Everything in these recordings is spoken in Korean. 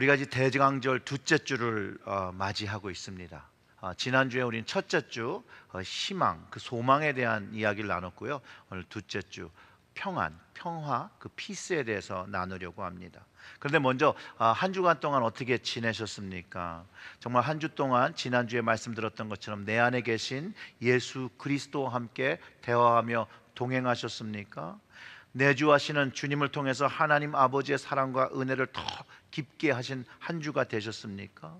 우리가 이제 대강절 두째 주를 어, 맞이하고 있습니다. 어, 지난주에 우리는 첫째 주 어, 희망, 그 소망에 대한 이야기를 나눴고요. 오늘 두째 주 평안, 평화, 그 피스에 대해서 나누려고 합니다. 그런데 먼저 아, 한 주간 동안 어떻게 지내셨습니까? 정말 한 주 동안 지난주에 말씀드렸던 것처럼 내 안에 계신 예수 그리스도와 함께 대화하며 동행하셨습니까? 내주하시는 주님을 통해서 하나님 아버지의 사랑과 은혜를 더 깊게 하신 한 주가 되셨습니까?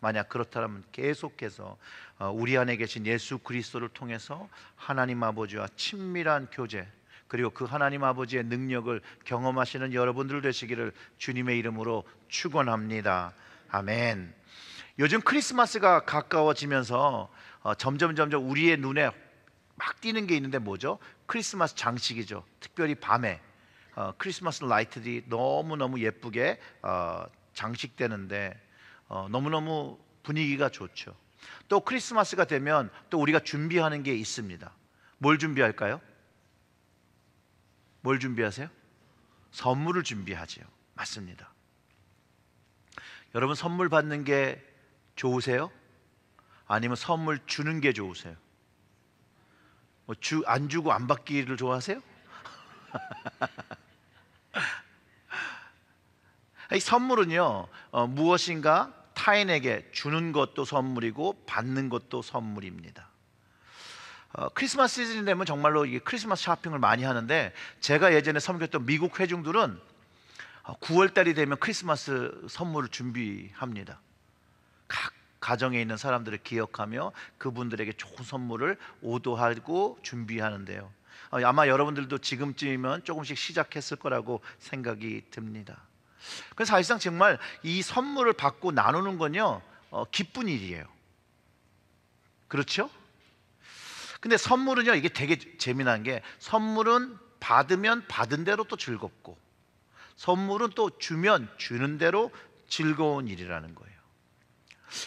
만약 그렇다면 계속해서 어, 우리 안에 계신 예수 그리스도를 통해서 하나님 아버지와 친밀한 교제 그리고 그 하나님 아버지의 능력을 경험하시는 여러분들 되시기를 주님의 이름으로 축원합니다. 아멘. 요즘 크리스마스가 가까워지면서 어, 점점 점점 우리의 눈에 막 띄는 게 있는데 뭐죠? 크리스마스 장식이죠. 특별히 밤에 어, 크리스마스 라이트들이 너무너무 예쁘게 어, 장식되는데 어, 너무너무 분위기가 좋죠. 또 크리스마스가 되면 또 우리가 준비하는 게 있습니다. 뭘 준비할까요? 뭘 준비하세요? 선물을 준비하지요. 맞습니다. 여러분 선물 받는 게 좋으세요? 아니면 선물 주는 게 좋으세요? 뭐 주, 안 주고 안 받기를 좋아하세요? 이 선물은요 어, 무엇인가 타인에게 주는 것도 선물이고 받는 것도 선물입니다. 어, 크리스마스 시즌이 되면 정말로 이게 크리스마스 쇼핑을 많이 하는데 제가 예전에 섬겼던 미국 회중들은 9월 어, 달이 되면 크리스마스 선물을 준비합니다. 각 가정에 있는 사람들을 기억하며 그분들에게 좋은 선물을 오도하고 준비하는데요. 어, 아마 여러분들도 지금쯤이면 조금씩 시작했을 거라고 생각이 듭니다. 그래서 사실상 정말 이 선물을 받고 나누는 건요 어, 기쁜 일이에요. 그렇죠? 근데 선물은요 이게 되게 재미난 게 선물은 받으면 받은 대로 또 즐겁고 선물은 또 주면 주는 대로 즐거운 일이라는 거예요.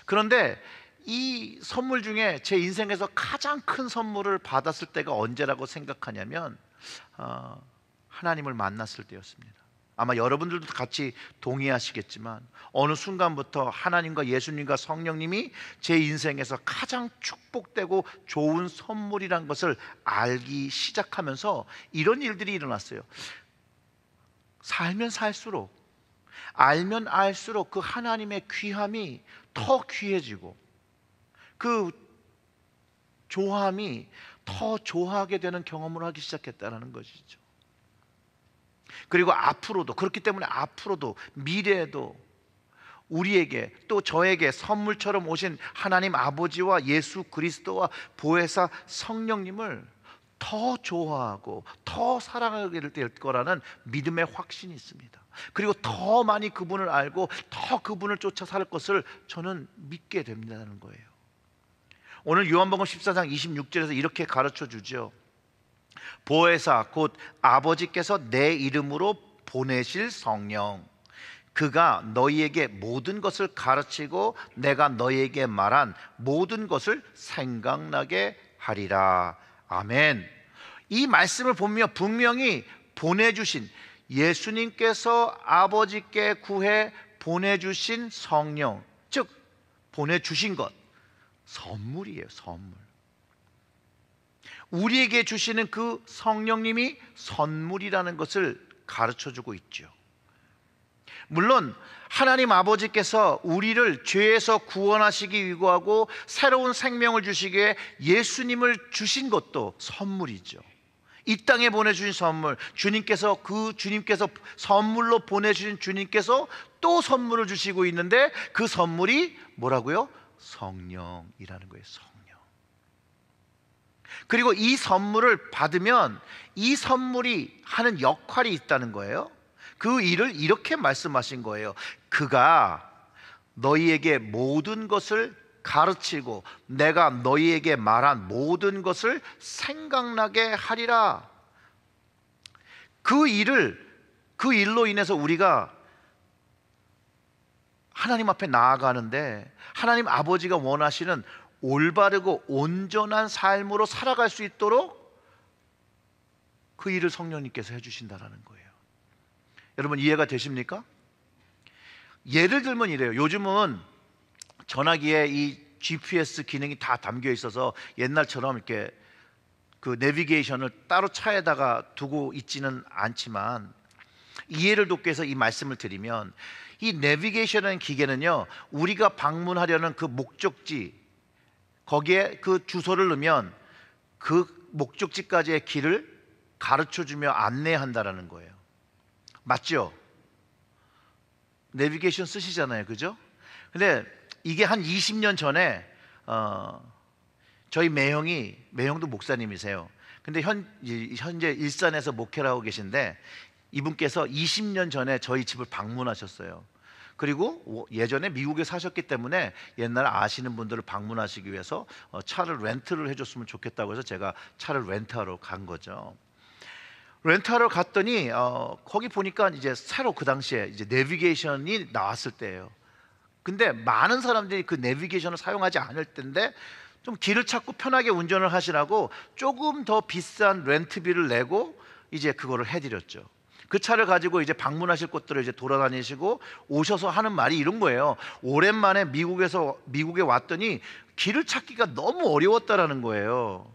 그런데 이 선물 중에 제 인생에서 가장 큰 선물을 받았을 때가 언제라고 생각하냐면 어, 하나님을 만났을 때였습니다. 아마 여러분들도 같이 동의하시겠지만 어느 순간부터 하나님과 예수님과 성령님이 제 인생에서 가장 축복되고 좋은 선물이란 것을 알기 시작하면서 이런 일들이 일어났어요. 살면 살수록 알면 알수록 그 하나님의 귀함이 더 귀해지고 그 조함이 더 좋아하게 되는 경험을 하기 시작했다는 것이죠. 그리고 앞으로도 그렇기 때문에 앞으로도 미래에도 우리에게 또 저에게 선물처럼 오신 하나님 아버지와 예수 그리스도와 보혜사 성령님을 더 좋아하고 더 사랑하게 될 거라는 믿음의 확신이 있습니다. 그리고 더 많이 그분을 알고 더 그분을 쫓아 살 것을 저는 믿게 된다는 거예요. 오늘 요한복음 14장 26절에서 이렇게 가르쳐 주죠. 보혜사 곧 아버지께서 내 이름으로 보내실 성령 그가 너희에게 모든 것을 가르치고 내가 너희에게 말한 모든 것을 생각나게 하리라 아멘 이 말씀을 보며 분명히 보내주신 예수님께서 아버지께 구해 보내주신 성령 즉 보내주신 것 선물이에요 선물 우리에게 주시는 그 성령님이 선물이라는 것을 가르쳐 주고 있죠. 물론 하나님 아버지께서 우리를 죄에서 구원하시기 위고하고 새로운 생명을 주시기에 예수님을 주신 것도 선물이죠. 이 땅에 보내주신 선물, 주님께서 그 주님께서 선물로 보내주신 주님께서 또 선물을 주시고 있는데 그 선물이 뭐라고요? 성령이라는 거예요. 성령. 그리고 이 선물을 받으면 이 선물이 하는 역할이 있다는 거예요. 그 일을 이렇게 말씀하신 거예요. 그가 너희에게 모든 것을 가르치고 내가 너희에게 말한 모든 것을 생각나게 하리라. 그 일을 그 일로 인해서 우리가 하나님 앞에 나아가는데 하나님 아버지가 원하시는 올바르고 온전한 삶으로 살아갈 수 있도록 그 일을 성령님께서 해주신다라는 거예요. 여러분 이해가 되십니까? 예를 들면 이래요. 요즘은 전화기에 이 GPS 기능이 다 담겨 있어서 옛날처럼 이렇게 그 내비게이션을 따로 차에다가 두고 있지는 않지만 이해를 돕기 위해서 이 말씀을 드리면 이 내비게이션이라는 기계는요 우리가 방문하려는 그 목적지 거기에 그 주소를 넣으면 그 목적지까지의 길을 가르쳐 주며 안내한다라는 거예요. 맞죠? 내비게이션 쓰시잖아요. 그죠? 근데 이게 한 20년 전에 어, 저희 매형이 매형도 목사님이세요. 근데 현, 현재 일산에서 목회를 하고 계신데 이분께서 20년 전에 저희 집을 방문하셨어요. 그리고 예전에 미국에 사셨기 때문에 옛날 아시는 분들을 방문하시기 위해서 어, 차를 렌트를 해줬으면 좋겠다고 해서 제가 차를 렌트하러 간 거죠. 렌트하러 갔더니 어, 거기 보니까 이제 새로 그 당시에 이제 내비게이션이 나왔을 때예요. 근데 많은 사람들이 그 내비게이션을 사용하지 않을 텐데 좀 길을 찾고 편하게 운전을 하시라고 조금 더 비싼 렌트비를 내고 이제 그거를 해드렸죠. 그 차를 가지고 이제 방문하실 곳들을 이제 돌아다니시고 오셔서 하는 말이 이런 거예요. 오랜만에 미국에서 미국에 왔더니 길을 찾기가 너무 어려웠다라는 거예요.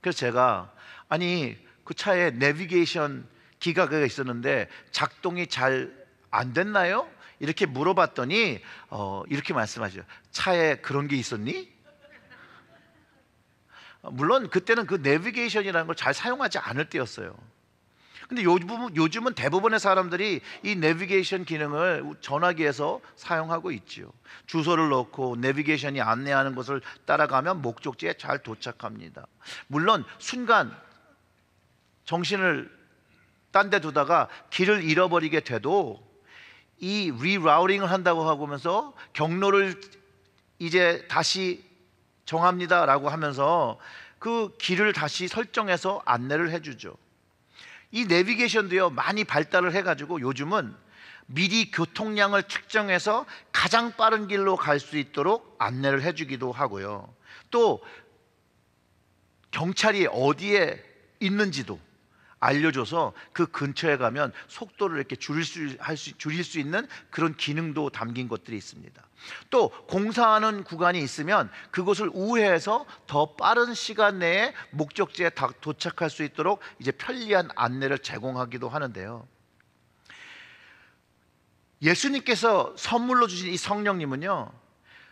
그래서 제가 아니 그 차에 내비게이션 기가가 있었는데 작동이 잘 안 됐나요? 이렇게 물어봤더니 어, 이렇게 말씀하죠. 차에 그런 게 있었니? 물론 그때는 그 내비게이션이라는 걸 잘 사용하지 않을 때였어요. 근데 요즘은, 요즘은 대부분의 사람들이 이 내비게이션 기능을 전화기에서 사용하고 있지요. 주소를 넣고 내비게이션이 안내하는 것을 따라가면 목적지에 잘 도착합니다. 물론 순간 정신을 딴 데 두다가 길을 잃어버리게 돼도 이 리라우팅을 한다고 하면서 고 경로를 이제 다시 정합니다라고 하면서 그 길을 다시 설정해서 안내를 해주죠. 이 내비게이션도요 많이 발달을 해가지고 요즘은 미리 교통량을 측정해서 가장 빠른 길로 갈 수 있도록 안내를 해주기도 하고요. 또 경찰이 어디에 있는지도 알려줘서 그 근처에 가면 속도를 이렇게 줄일 수, 할 수, 줄일 수 있는 그런 기능도 담긴 것들이 있습니다. 또 공사하는 구간이 있으면 그것을 우회해서 더 빠른 시간 내에 목적지에 도착할 수 있도록 이제 편리한 안내를 제공하기도 하는데요. 예수님께서 선물로 주신 이 성령님은요.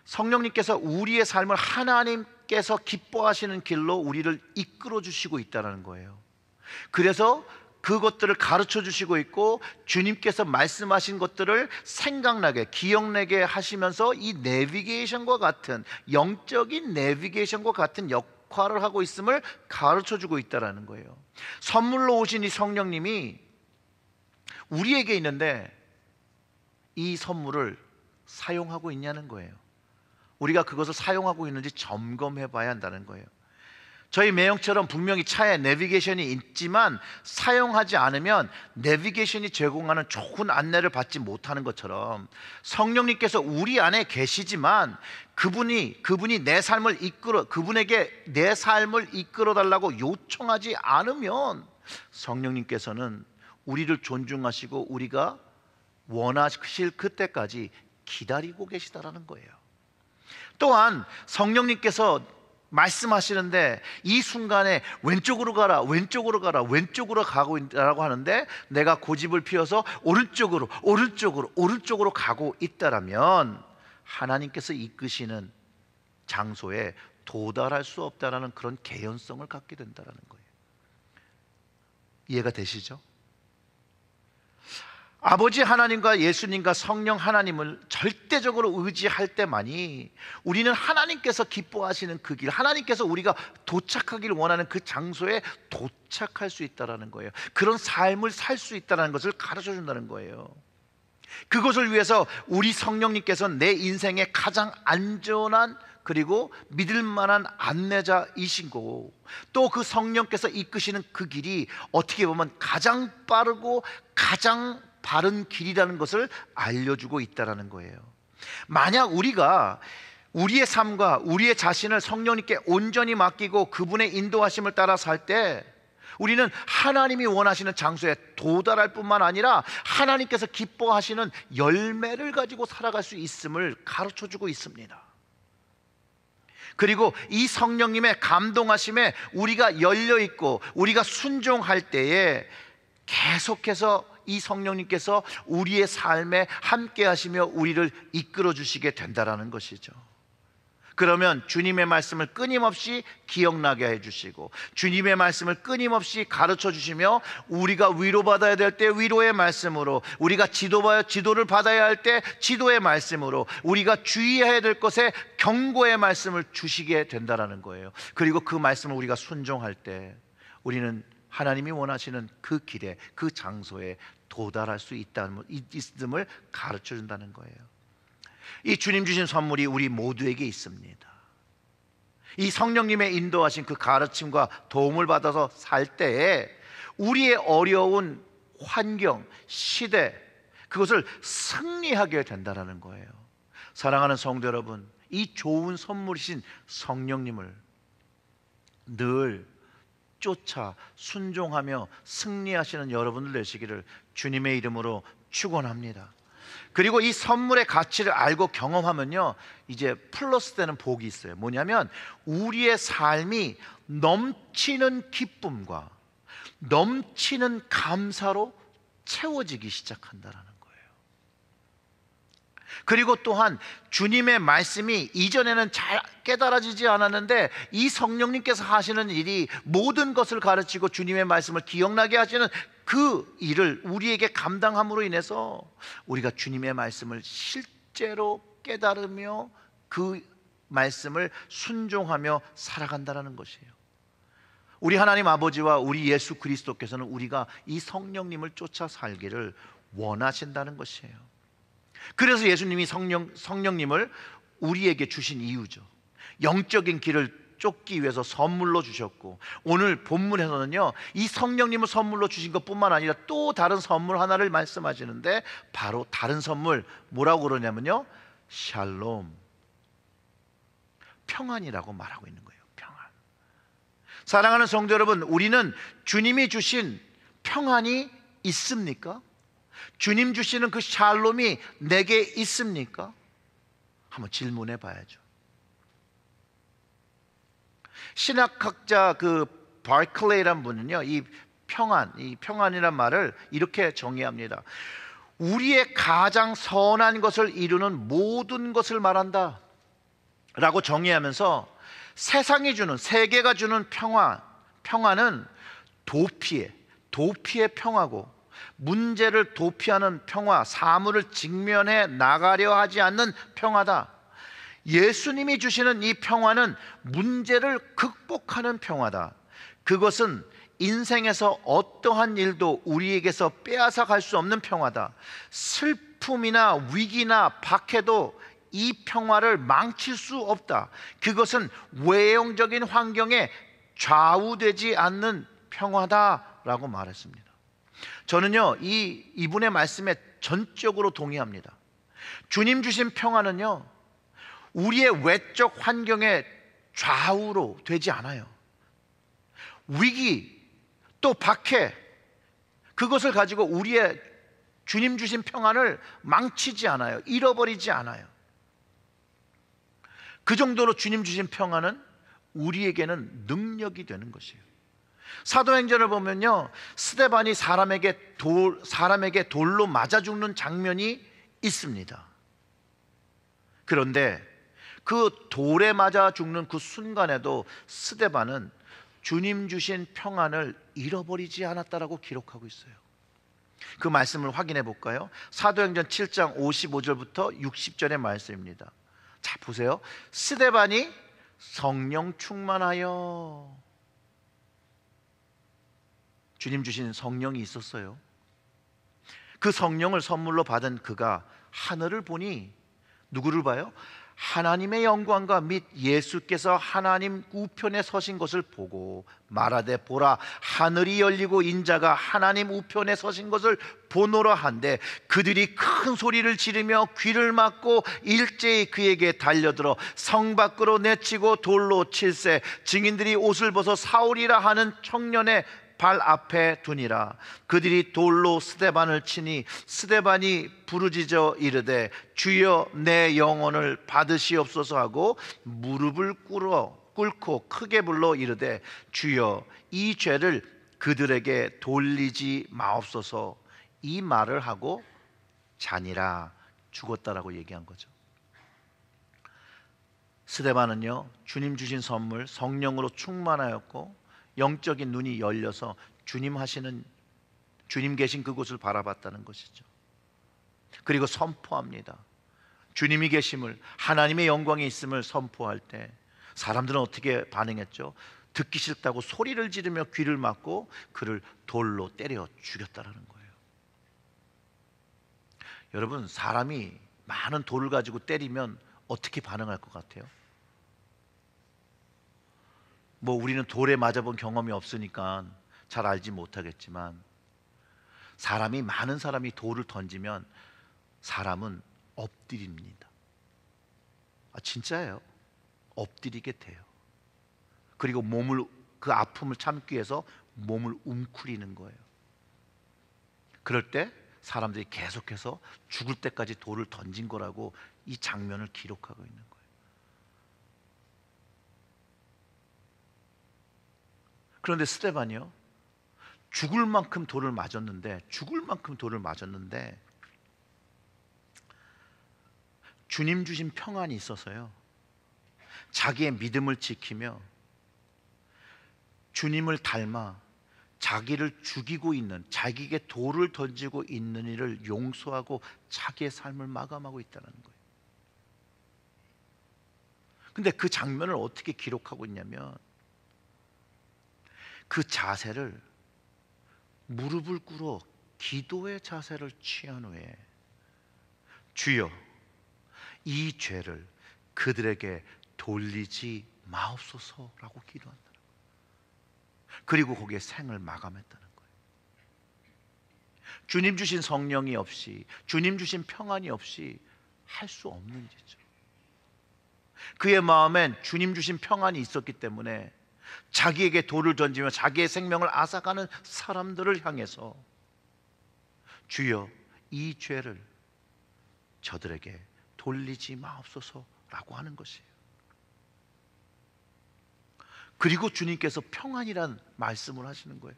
성령님께서 우리의 삶을 하나님께서 기뻐하시는 길로 우리를 이끌어 주시고 있다는 거예요. 그래서 그것들을 가르쳐 주시고 있고 주님께서 말씀하신 것들을 생각나게 기억나게 하시면서 이 내비게이션과 같은 영적인 내비게이션과 같은 역할을 하고 있음을 가르쳐 주고 있다라는 거예요. 선물로 오신 이 성령님이 우리에게 있는데 이 선물을 사용하고 있냐는 거예요. 우리가 그것을 사용하고 있는지 점검해 봐야 한다는 거예요. 저희 매형처럼 분명히 차에 내비게이션이 있지만 사용하지 않으면 내비게이션이 제공하는 좋은 안내를 받지 못하는 것처럼 성령님께서 우리 안에 계시지만 그분이 그분이 내 삶을 이끌어 그분에게 내 삶을 이끌어 달라고 요청하지 않으면 성령님께서는 우리를 존중하시고 우리가 원하실 그때까지 기다리고 계시다라는 거예요. 또한 성령님께서 말씀하시는데 이 순간에 왼쪽으로 가라 왼쪽으로 가라 왼쪽으로 가고 있다라고 하는데 내가 고집을 피워서 오른쪽으로 오른쪽으로 오른쪽으로 가고 있다라면 하나님께서 이끄시는 장소에 도달할 수 없다라는 그런 개연성을 갖게 된다라는 거예요. 이해가 되시죠? 아버지 하나님과 예수님과 성령 하나님을 절대적으로 의지할 때만이 우리는 하나님께서 기뻐하시는 그 길, 하나님께서 우리가 도착하길 원하는 그 장소에 도착할 수 있다라는 거예요. 그런 삶을 살 수 있다라는 것을 가르쳐 준다는 거예요. 그것을 위해서 우리 성령님께서 내 인생의 가장 안전한 그리고 믿을 만한 안내자이신고 또 그 성령께서 이끄시는 그 길이 어떻게 보면 가장 빠르고 가장 바른 길이라는 것을 알려주고 있다라는 거예요. 만약 우리가 우리의 삶과 우리의 자신을 성령님께 온전히 맡기고 그분의 인도하심을 따라 살 때 우리는 하나님이 원하시는 장소에 도달할 뿐만 아니라 하나님께서 기뻐하시는 열매를 가지고 살아갈 수 있음을 가르쳐 주고 있습니다. 그리고 이 성령님의 감동하심에 우리가 열려 있고 우리가 순종할 때에 계속해서 이 성령님께서 우리의 삶에 함께 하시며 우리를 이끌어 주시게 된다라는 것이죠. 그러면 주님의 말씀을 끊임없이 기억나게 해 주시고 주님의 말씀을 끊임없이 가르쳐 주시며 우리가 위로받아야 될 때 위로의 말씀으로 우리가 지도받 지도를 받아야 할 때 지도의 말씀으로 우리가 주의해야 될 것에 경고의 말씀을 주시게 된다라는 거예요. 그리고 그 말씀을 우리가 순종할 때 우리는 하나님이 원하시는 그 길에 그 장소에 도달할 수 있다는 있음을 가르쳐 준다는 거예요. 이 주님 주신 선물이 우리 모두에게 있습니다. 이 성령님의 인도하신 그 가르침과 도움을 받아서 살 때에 우리의 어려운 환경, 시대 그것을 승리하게 된다라는 거예요. 사랑하는 성도 여러분, 이 좋은 선물이신 성령님을 늘 쫓아 순종하며 승리하시는 여러분들 되시기를 주님의 이름으로 축원합니다. 그리고 이 선물의 가치를 알고 경험하면요. 이제 플러스 되는 복이 있어요. 뭐냐면 우리의 삶이 넘치는 기쁨과 넘치는 감사로 채워지기 시작한다라는 그리고 또한 주님의 말씀이 이전에는 잘 깨달아지지 않았는데 이 성령님께서 하시는 일이 모든 것을 가르치고 주님의 말씀을 기억나게 하시는 그 일을 우리에게 감당함으로 인해서 우리가 주님의 말씀을 실제로 깨달으며 그 말씀을 순종하며 살아간다라는 것이에요. 우리 하나님 아버지와 우리 예수 그리스도께서는 우리가 이 성령님을 쫓아 살기를 원하신다는 것이에요. 그래서 예수님이 성령 성령님을 우리에게 주신 이유죠. 영적인 길을 쫓기 위해서 선물로 주셨고 오늘 본문에서는요 이 성령님을 선물로 주신 것뿐만 아니라 또 다른 선물 하나를 말씀하시는데 바로 다른 선물 뭐라고 그러냐면요 샬롬 평안이라고 말하고 있는 거예요 평안 사랑하는 성도 여러분 우리는 주님이 주신 평안이 있습니까? 주님 주시는 그 샬롬이 내게 있습니까? 한번 질문해 봐야죠. 신학학자 그 바클레이란 분은요, 이 평안, 이 평안이란 말을 이렇게 정의합니다. 우리의 가장 선한 것을 이루는 모든 것을 말한다. 라고 정의하면서 세상이 주는, 세계가 주는 평화, 평화는 도피의, 도피의 평화고 문제를 도피하는 평화, 사물을 직면해 나가려 하지 않는 평화다. 예수님이 주시는 이 평화는 문제를 극복하는 평화다. 그것은 인생에서 어떠한 일도 우리에게서 빼앗아 갈 수 없는 평화다. 슬픔이나 위기나 박해도 이 평화를 망칠 수 없다. 그것은 외형적인 환경에 좌우되지 않는 평화다라고 말했습니다. 저는요, 이, 이분의 말씀에 전적으로 동의합니다. 주님 주신 평화는요, 우리의 외적 환경의 좌우로 되지 않아요. 위기, 또 박해, 그것을 가지고 우리의 주님 주신 평안을 망치지 않아요. 잃어버리지 않아요. 그 정도로 주님 주신 평안은 우리에게는 능력이 되는 것이에요. 사도행전을 보면요. 스데반이 사람에게 돌 사람에게 돌로 맞아 죽는 장면이 있습니다. 그런데 그 돌에 맞아 죽는 그 순간에도 스데반은 주님 주신 평안을 잃어버리지 않았다라고 기록하고 있어요. 그 말씀을 확인해 볼까요? 사도행전 7장 55절부터 60절의 말씀입니다. 자, 보세요. 스데반이 성령 충만하여 주님 주신 성령이 있었어요. 그 성령을 선물로 받은 그가 하늘을 보니 누구를 봐요? 하나님의 영광과 및 예수께서 하나님 우편에 서신 것을 보고 말하되 보라 하늘이 열리고 인자가 하나님 우편에 서신 것을 보노라 한데 그들이 큰 소리를 지르며 귀를 막고 일제히 그에게 달려들어 성 밖으로 내치고 돌로 칠세 증인들이 옷을 벗어 사울이라 하는 청년의 발 앞에 두니라 그들이 돌로 스데반을 치니 스데반이 부르짖어 이르되 주여 내 영혼을 받으시옵소서 하고 무릎을 꿇어 꿇고 크게 불러 이르되 주여 이 죄를 그들에게 돌리지 마옵소서 이 말을 하고 잔이라 죽었다라고 얘기한 거죠. 스데반은요 주님 주신 선물 성령으로 충만하였고 영적인 눈이 열려서 주님 하시는 주님 계신 그곳을 바라봤다는 것이죠. 그리고 선포합니다. 주님이 계심을 하나님의 영광이 있음을 선포할 때 사람들은 어떻게 반응했죠? 듣기 싫다고 소리를 지르며 귀를 막고 그를 돌로 때려 죽였다라는 거예요. 여러분 사람이 많은 돌을 가지고 때리면 어떻게 반응할 것 같아요? 뭐 우리는 돌에 맞아본 경험이 없으니까 잘 알지 못하겠지만 사람이 많은 사람이 돌을 던지면 사람은 엎드립니다. 아 진짜예요. 엎드리게 돼요. 그리고 몸을 그 아픔을 참기 위해서 몸을 움츠리는 거예요. 그럴 때 사람들이 계속해서 죽을 때까지 돌을 던진 거라고 이 장면을 기록하고 있는 거예요. 그런데 스테반이요. 죽을 만큼 돌을 맞았는데 죽을 만큼 돌을 맞았는데 주님 주신 평안이 있어서요. 자기의 믿음을 지키며 주님을 닮아 자기를 죽이고 있는 자기에게 돌을 던지고 있는 이를 용서하고 자기의 삶을 마감하고 있다는 거예요. 근데 그 장면을 어떻게 기록하고 있냐면 그 자세를 무릎을 꿇어 기도의 자세를 취한 후에 주여 이 죄를 그들에게 돌리지 마옵소서라고 기도한다는 거예요. 그리고 거기에 생을 마감했다는 거예요. 주님 주신 성령이 없이 주님 주신 평안이 없이 할 수 없는 짓죠. 그의 마음엔 주님 주신 평안이 있었기 때문에 자기에게 돌을 던지며 자기의 생명을 앗아가는 사람들을 향해서 주여 이 죄를 저들에게 돌리지 마옵소서라고 하는 것이에요. 그리고 주님께서 평안이란 말씀을 하시는 거예요.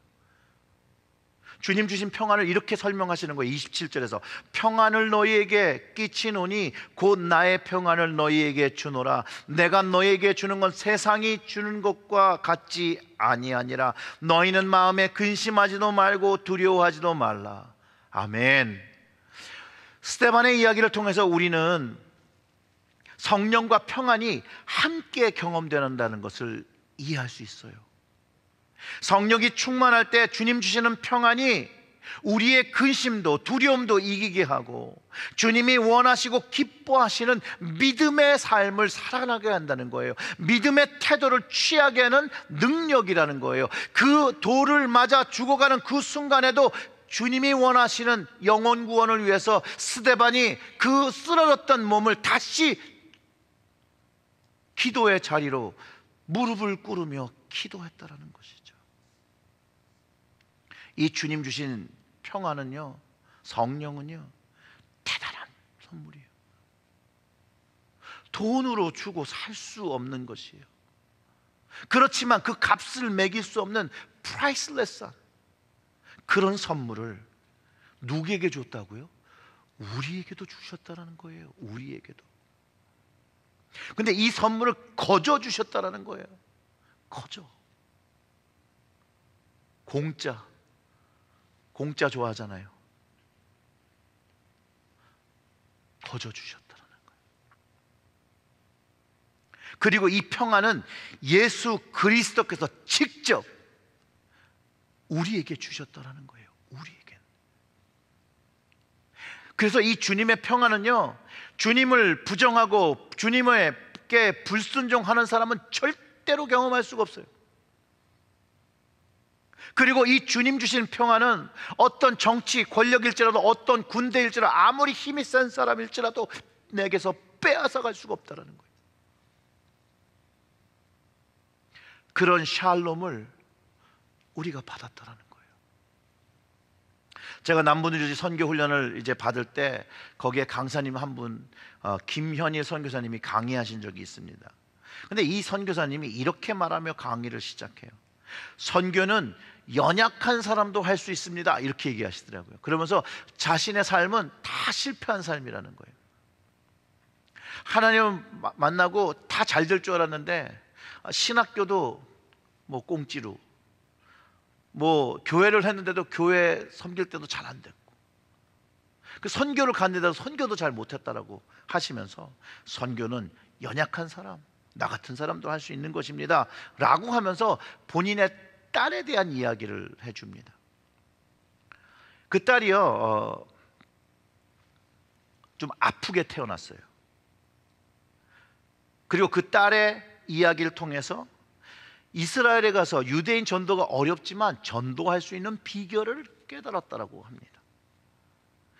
주님 주신 평안을 이렇게 설명하시는 거예요. 27절에서 평안을 너희에게 끼치노니 곧 나의 평안을 너희에게 주노라. 내가 너희에게 주는 건 세상이 주는 것과 같지 아니하니라. 너희는 마음에 근심하지도 말고 두려워하지도 말라. 아멘. 스테반의 이야기를 통해서 우리는 성령과 평안이 함께 경험된다는 것을 이해할 수 있어요. 성령이 충만할 때 주님 주시는 평안이 우리의 근심도 두려움도 이기게 하고 주님이 원하시고 기뻐하시는 믿음의 삶을 살아나게 한다는 거예요. 믿음의 태도를 취하게 하는 능력이라는 거예요. 그 돌을 맞아 죽어가는 그 순간에도 주님이 원하시는 영혼 구원을 위해서 스데반이 그 쓰러졌던 몸을 다시 기도의 자리로 무릎을 꿇으며 기도했다라는 것이죠. 이 주님 주신 평화는요, 성령은요, 대단한 선물이에요. 돈으로 주고 살 수 없는 것이에요. 그렇지만 그 값을 매길 수 없는 프라이슬레스한 그런 선물을 누구에게 줬다고요? 우리에게도 주셨다라는 거예요. 우리에게도. 근데 이 선물을 거저 주셨다라는 거예요. 거저. 공짜. 공짜 좋아하잖아요. 거저 주셨다는 거예요. 그리고 이 평안은 예수 그리스도께서 직접 우리에게 주셨다는 거예요. 우리에게. 그래서 이 주님의 평안은요. 주님을 부정하고 주님에게 불순종하는 사람은 절대로 경험할 수가 없어요. 그리고 이 주님 주신 평화는 어떤 정치 권력일지라도 어떤 군대일지라도 아무리 힘이 센 사람일지라도 내게서 빼앗아 갈 수가 없다라는 거예요. 그런 샬롬을 우리가 받았다라는 거예요. 제가 남부뉴저지 선교 훈련을 이제 받을 때 거기에 강사님 한 분, 어, 김현희 선교사님이 강의하신 적이 있습니다. 근데 이 선교사님이 이렇게 말하며 강의를 시작해요. 선교는 연약한 사람도 할 수 있습니다. 이렇게 얘기하시더라고요. 그러면서 자신의 삶은 다 실패한 삶이라는 거예요. 하나님 만나고 다 잘 될 줄 알았는데 아, 신학교도 뭐꽁지로뭐 교회를 했는데도 교회 섬길 때도 잘 안 됐고 그 선교를 갔는데도 선교도 잘 못했다라고 하시면서 선교는 연약한 사람 나 같은 사람도 할 수 있는 것입니다라고 하면서 본인의 딸에 대한 이야기를 해줍니다. 그 딸이요, 어, 좀 아프게 태어났어요. 그리고 그 딸의 이야기를 통해서 이스라엘에 가서 유대인 전도가 어렵지만 전도할 수 있는 비결을 깨달았다라고 합니다.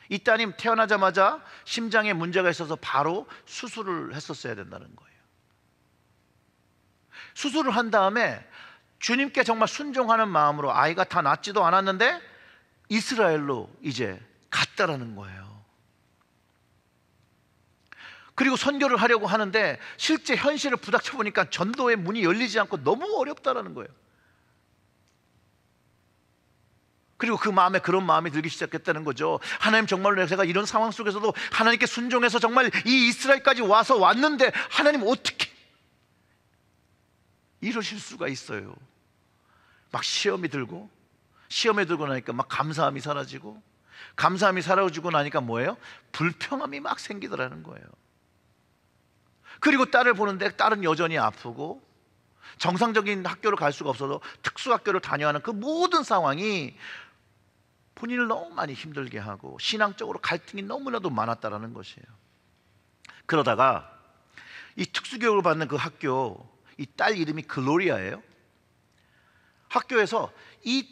이 따님 태어나자마자 심장에 문제가 있어서 바로 수술을 했었어야 된다는 거예요. 수술을 한 다음에 주님께 정말 순종하는 마음으로 아이가 다 낳지도 않았는데 이스라엘로 이제 갔다라는 거예요. 그리고 선교를 하려고 하는데 실제 현실을 부닥쳐 보니까 전도의 문이 열리지 않고 너무 어렵다라는 거예요. 그리고 그 마음에 그런 마음이 들기 시작했다는 거죠. 하나님 정말로 내가 이런 상황 속에서도 하나님께 순종해서 정말 이 이스라엘까지 와서 왔는데 하나님 어떻게 이러실 수가 있어요. 막 시험이 들고 시험에 들고 나니까 막 감사함이 사라지고 감사함이 사라지고 나니까 뭐예요? 불평함이 막 생기더라는 거예요. 그리고 딸을 보는데 딸은 여전히 아프고 정상적인 학교를 갈 수가 없어서 특수학교를 다녀하는 그 모든 상황이 본인을 너무 많이 힘들게 하고 신앙적으로 갈등이 너무나도 많았다라는 것이에요. 그러다가 이 특수교육을 받는 그 학교 이 딸 이름이 글로리아예요. 학교에서 이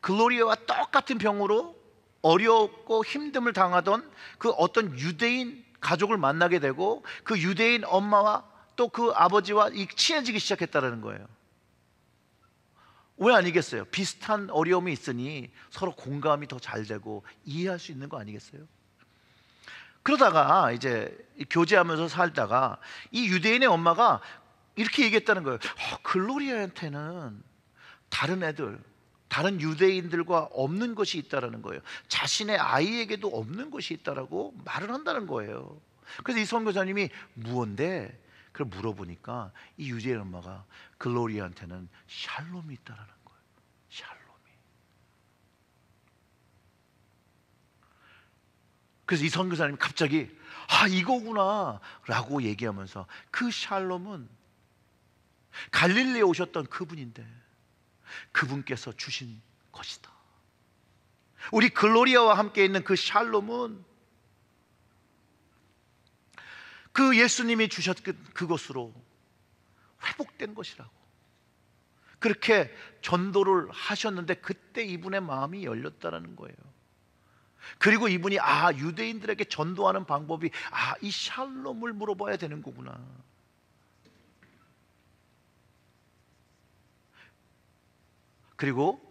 글로리아와 똑같은 병으로 어렵고 힘듦을 당하던 그 어떤 유대인 가족을 만나게 되고 그 유대인 엄마와 또 그 아버지와 친해지기 시작했다는 거예요. 왜 아니겠어요? 비슷한 어려움이 있으니 서로 공감이 더 잘 되고 이해할 수 있는 거 아니겠어요? 그러다가 이제 교제하면서 살다가 이 유대인의 엄마가 이렇게 얘기했다는 거예요. 어, 글로리아한테는 다른 애들, 다른 유대인들과 없는 것이 있다라는 거예요. 자신의 아이에게도 없는 것이 있다라고 말을 한다는 거예요. 그래서 이 선교사님이 무언데 그걸 물어보니까 이유대인 엄마가 글로리한테는 샬롬이 있다라는 거예요. 샬롬이. 그래서 이 선교사님이 갑자기 아 이거구나라고 얘기하면서 그 샬롬은 갈릴리에 오셨던 그분인데 그분께서 주신 것이다. 우리 글로리아와 함께 있는 그 샬롬은 그 예수님이 주셨던 그것으로 회복된 것이라고. 그렇게 전도를 하셨는데 그때 이분의 마음이 열렸다는 거예요. 그리고 이분이 아, 유대인들에게 전도하는 방법이 아, 이 샬롬을 물어봐야 되는 거구나. 그리고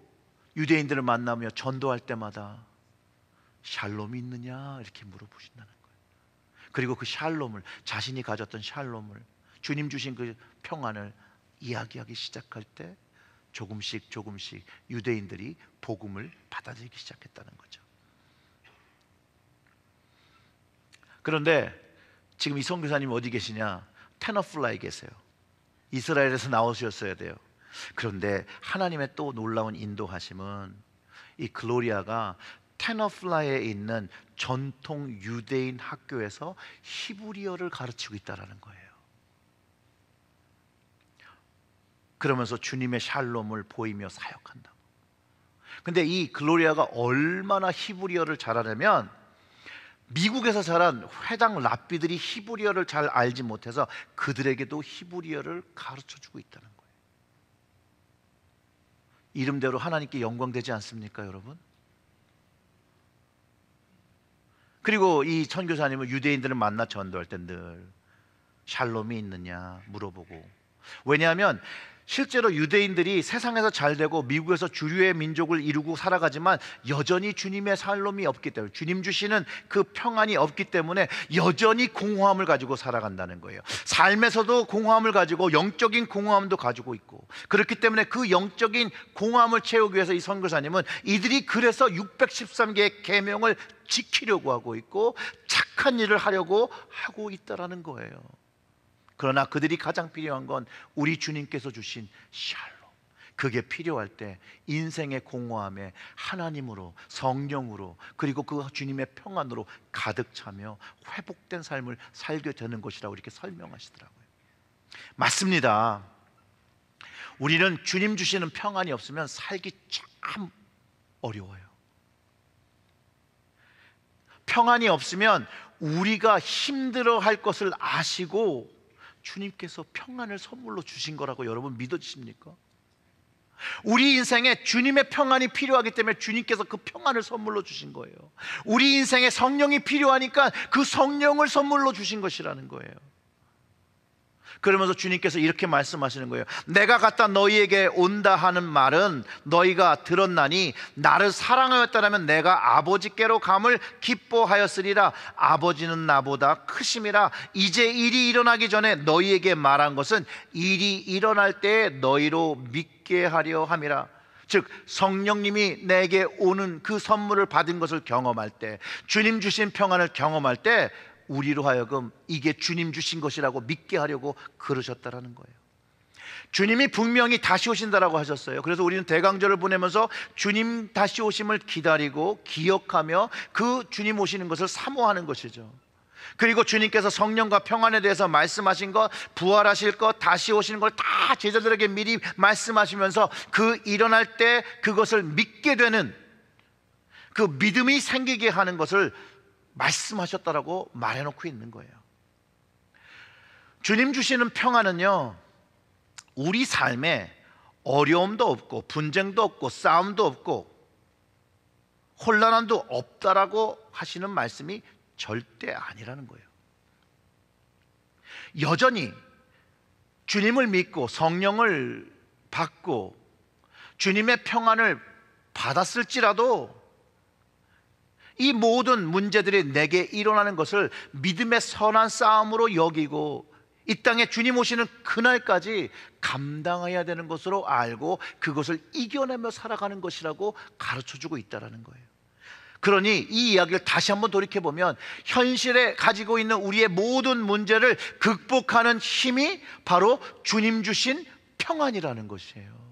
유대인들을 만나며 전도할 때마다 샬롬이 있느냐 이렇게 물어보신다는 거예요. 그리고 그 샬롬을 자신이 가졌던 샬롬을 주님 주신 그 평안을 이야기하기 시작할 때 조금씩 조금씩 유대인들이 복음을 받아들이기 시작했다는 거죠. 그런데 지금 이 선교사님 어디 계시냐? 테너플라에 계세요. 이스라엘에서 나오셨어야 돼요. 그런데 하나님의 또 놀라운 인도하심은 이 글로리아가 테너플라에 있는 전통 유대인 학교에서 히브리어를 가르치고 있다라는 거예요. 그러면서 주님의 샬롬을 보이며 사역한다. 근데 이 글로리아가 얼마나 히브리어를 잘하냐면 미국에서 자란 회당 랍비들이 히브리어를 잘 알지 못해서 그들에게도 히브리어를 가르쳐 주고 있다는 거예요. 이름대로 하나님께 영광되지 않습니까, 여러분? 그리고 이 천교사님은 유대인들을 만나 전도할 땐 늘 샬롬이 있느냐 물어보고 왜냐하면 실제로 유대인들이 세상에서 잘 되고 미국에서 주류의 민족을 이루고 살아가지만 여전히 주님의 살롬이 없기 때문에 주님 주시는 그 평안이 없기 때문에 여전히 공허함을 가지고 살아간다는 거예요. 삶에서도 공허함을 가지고 영적인 공허함도 가지고 있고 그렇기 때문에 그 영적인 공허함을 채우기 위해서 이 선교사님은 이들이 그래서 613개의 계명을 지키려고 하고 있고 착한 일을 하려고 하고 있다라는 거예요. 그러나 그들이 가장 필요한 건 우리 주님께서 주신 샬롬. 그게 필요할 때 인생의 공허함에 하나님으로 성령으로 그리고 그 주님의 평안으로 가득 차며 회복된 삶을 살게 되는 것이라고 이렇게 설명하시더라고요. 맞습니다. 우리는 주님 주시는 평안이 없으면 살기 참 어려워요. 평안이 없으면 우리가 힘들어 할 것을 아시고 주님께서 평안을 선물로 주신 거라고 여러분 믿어지십니까? 우리 인생에 주님의 평안이 필요하기 때문에 주님께서 그 평안을 선물로 주신 거예요. 우리 인생에 성령이 필요하니까 그 성령을 선물로 주신 것이라는 거예요. 그러면서 주님께서 이렇게 말씀하시는 거예요. 내가 갖다 너희에게 온다 하는 말은 너희가 들었나니 나를 사랑하였다면 내가 아버지께로 감을 기뻐하였으리라. 아버지는 나보다 크심이라. 이제 일이 일어나기 전에 너희에게 말한 것은 일이 일어날 때 너희로 믿게 하려 함이라. 즉 성령님이 내게 오는 그 선물을 받은 것을 경험할 때 주님 주신 평안을 경험할 때 우리로 하여금 이게 주님 주신 것이라고 믿게 하려고 그러셨다라는 거예요. 주님이 분명히 다시 오신다라고 하셨어요. 그래서 우리는 대강절을 보내면서 주님 다시 오심을 기다리고 기억하며 그 주님 오시는 것을 사모하는 것이죠. 그리고 주님께서 성령과 평안에 대해서 말씀하신 것, 부활하실 것, 다시 오시는 걸 다 제자들에게 미리 말씀하시면서 그 일어날 때 그것을 믿게 되는 그 믿음이 생기게 하는 것을 말씀하셨다라고 말해놓고 있는 거예요. 주님 주시는 평안은요, 우리 삶에 어려움도 없고, 분쟁도 없고, 싸움도 없고, 혼란함도 없다라고 하시는 말씀이 절대 아니라는 거예요. 여전히 주님을 믿고 성령을 받고 주님의 평안을 받았을지라도 이 모든 문제들이 내게 일어나는 것을 믿음의 선한 싸움으로 여기고 이 땅에 주님 오시는 그날까지 감당해야 되는 것으로 알고 그것을 이겨내며 살아가는 것이라고 가르쳐 주고 있다라는 거예요. 그러니 이 이야기를 다시 한번 돌이켜 보면 현실에 가지고 있는 우리의 모든 문제를 극복하는 힘이 바로 주님 주신 평안이라는 것이에요.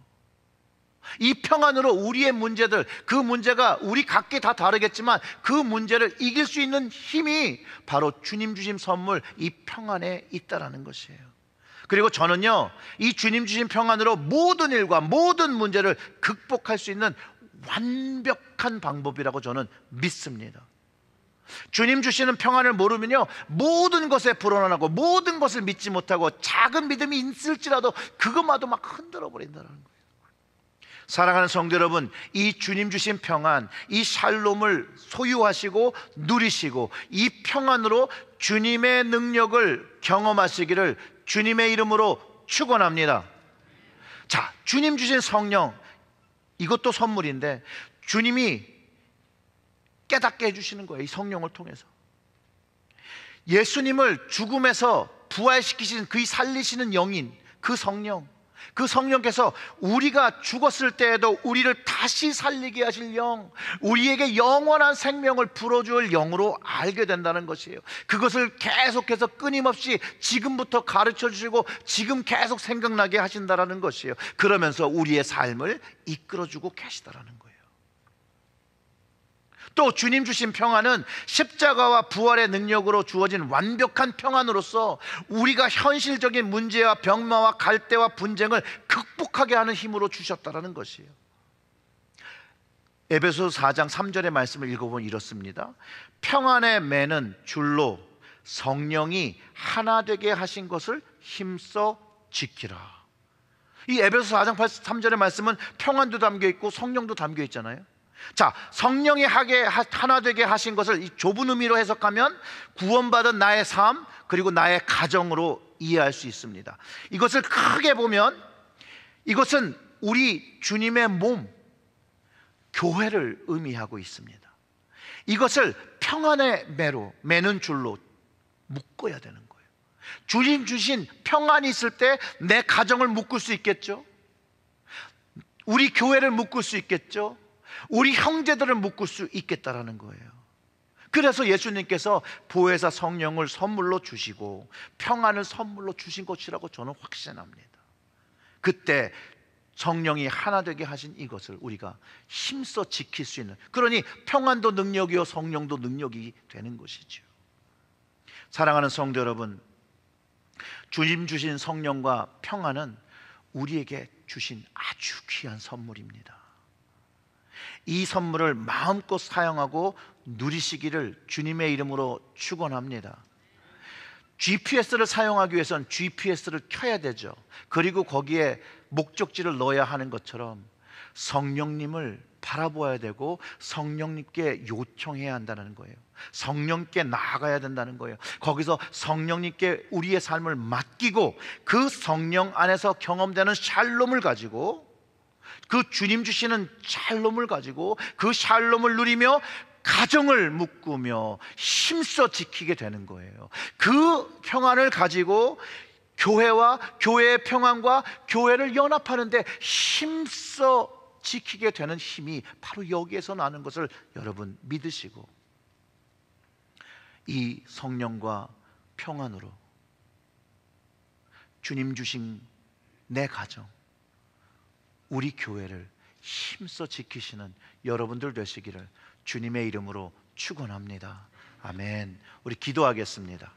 이 평안으로 우리의 문제들, 그 문제가 우리 각기 다 다르겠지만 그 문제를 이길 수 있는 힘이 바로 주님 주신 선물 이 평안에 있다라는 것이에요. 그리고 저는요, 이 주님 주신 평안으로 모든 일과 모든 문제를 극복할 수 있는 완벽한 방법이라고 저는 믿습니다. 주님 주시는 평안을 모르면요, 모든 것에 불안하고 모든 것을 믿지 못하고 작은 믿음이 있을지라도 그것마저 막 흔들어 버린다는 거예요. 사랑하는 성도 여러분, 이 주님 주신 평안, 이 샬롬을 소유하시고 누리시고 이 평안으로 주님의 능력을 경험하시기를 주님의 이름으로 축원합니다. 자, 주님 주신 성령 이것도 선물인데 주님이 깨닫게 해 주시는 거예요. 이 성령을 통해서. 예수님을 죽음에서 부활시키신 그이 살리시는 영인 그 성령 그 성령께서 우리가 죽었을 때에도 우리를 다시 살리게 하실 영, 우리에게 영원한 생명을 불어줄 영으로 알게 된다는 것이에요. 그것을 계속해서 끊임없이 지금부터 가르쳐 주시고 지금 계속 생각나게 하신다라는 것이에요. 그러면서 우리의 삶을 이끌어주고 계시다라는 거예요. 또 주님 주신 평안은 십자가와 부활의 능력으로 주어진 완벽한 평안으로서 우리가 현실적인 문제와 병마와 갈대와 분쟁을 극복하게 하는 힘으로 주셨다라는 것이에요. 에베소 4장 3절의 말씀을 읽어보면 이렇습니다. 평안의 매는 줄로 성령이 하나 되게 하신 것을 힘써 지키라. 이 에베소 4장 3절의 말씀은 평안도 담겨 있고 성령도 담겨 있잖아요. 자, 성령이 하게 하나 되게 하신 것을 이 좁은 의미로 해석하면 구원받은 나의 삶 그리고 나의 가정으로 이해할 수 있습니다. 이것을 크게 보면 이것은 우리 주님의 몸 교회를 의미하고 있습니다. 이것을 평안의 매로 매는 줄로 묶어야 되는 거예요. 주님 주신 평안이 있을 때 내 가정을 묶을 수 있겠죠? 우리 교회를 묶을 수 있겠죠? 우리 형제들을 묶을 수 있겠다라는 거예요. 그래서 예수님께서 보혜사 성령을 선물로 주시고 평안을 선물로 주신 것이라고 저는 확신합니다. 그때 성령이 하나 되게 하신 이것을 우리가 힘써 지킬 수 있는 그러니 평안도 능력이요 성령도 능력이 되는 것이죠. 사랑하는 성도 여러분, 주님 주신 성령과 평안은 우리에게 주신 아주 귀한 선물입니다. 이 선물을 마음껏 사용하고 누리시기를 주님의 이름으로 축원합니다. GPS를 사용하기 위해선 GPS를 켜야 되죠. 그리고 거기에 목적지를 넣어야 하는 것처럼 성령님을 바라보아야 되고 성령님께 요청해야 한다는 거예요. 성령께 나아가야 된다는 거예요. 거기서 성령님께 우리의 삶을 맡기고 그 성령 안에서 경험되는 샬롬을 가지고 그 주님 주시는 샬롬을 가지고 그 샬롬을 누리며 가정을 묶으며 힘써 지키게 되는 거예요. 그 평안을 가지고 교회와 교회의 평안과 교회를 연합하는데 힘써 지키게 되는 힘이 바로 여기에서 나는 것을 여러분 믿으시고 이 성령과 평안으로 주님 주신 내 가정, 우리 교회를 힘써 지키시는 여러분들 되시기를 주님의 이름으로 축원합니다. 아멘. 우리 기도하겠습니다.